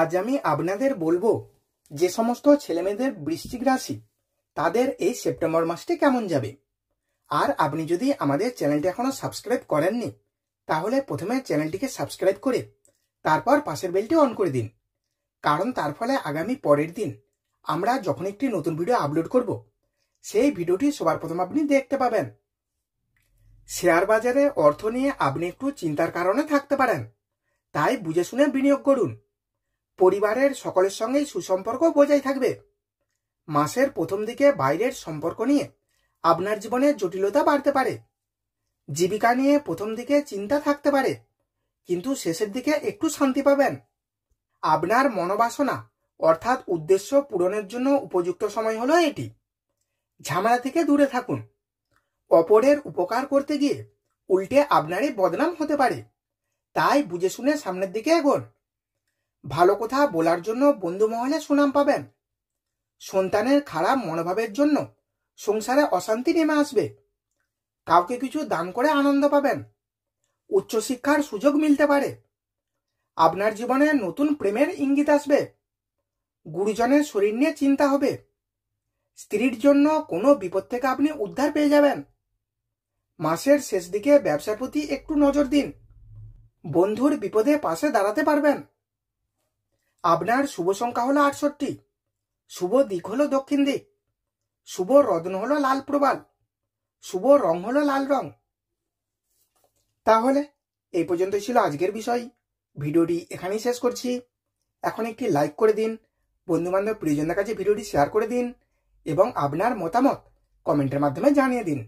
আজ আমি আপনাদের বলবো যে সমস্ত ছেলেমেয়েদের বৃশ্চিক রাশি তাদের এই সেপ্টেম্বর মাসটি কেমন যাবে আর আপনি যদি আমাদের চ্যানেলটি এখনও সাবস্ক্রাইব করেননি তাহলে প্রথমে চ্যানেলটিকে সাবস্ক্রাইব করে তারপর পাশের বেলটি অন করে দিন কারণ তার ফলে আগামী পরের দিন আমরা যখন একটি নতুন ভিডিও আপলোড করব সেই ভিডিওটি সবার প্রথম আপনি দেখতে পাবেন শেয়ার বাজারে অর্থ নিয়ে আপনি একটু চিন্তার কারণে থাকতে পারেন তাই বুঝে শুনে বিনিয়োগ করুন পরিবারের সকলের সঙ্গেই সুসম্পর্ক বজায় থাকবে মাসের প্রথম দিকে বাইরের সম্পর্ক নিয়ে আপনার জীবনে জটিলতা বাড়তে পারে জীবিকা নিয়ে প্রথম দিকে চিন্তা থাকতে পারে কিন্তু শেষের দিকে একটু শান্তি পাবেন আপনার মনোবাসনা অর্থাৎ উদ্দেশ্য পূরণের জন্য উপযুক্ত সময় হলো এটি ঝামেলা থেকে দূরে থাকুন অপরের উপকার করতে গিয়ে উল্টে আপনারই বদনাম হতে পারে তাই বুঝে শুনে সামনের দিকে এগোন ভালো কথা বলার জন্য বন্ধু মহলে সুনাম পাবেন সন্তানের খারাপ মনোভাবের জন্য সংসারে অশান্তি নেমে আসবে কাউকে কিছু দান করে আনন্দ পাবেন উচ্চশিক্ষার সুযোগ মিলতে পারে আপনার জীবনে নতুন প্রেমের ইঙ্গিত আসবে গুরুজনের শরীর নিয়ে চিন্তা হবে স্ত্রীর জন্য কোনো বিপদ থেকে আপনি উদ্ধার পেয়ে যাবেন মাসের শেষ দিকে ব্যবসার প্রতি একটু নজর দিন বন্ধুর বিপদে পাশে দাঁড়াতে পারবেন আপনার শুভ সংখ্যা হলো আটষট্টি শুভ দিক হলো দক্ষিণ দিক শুভ রত্ন হলো লাল প্রবাল শুভ রং হলো লাল রং তাহলে এই পর্যন্ত ছিল আজকের বিষয় ভিডিওটি এখানেই শেষ করছি এখন একটি লাইক করে দিন বন্ধুবান্ধব প্রিয়জনদের কাছে ভিডিওটি শেয়ার করে দিন এবং আপনার মতামত কমেন্টের মাধ্যমে জানিয়ে দিন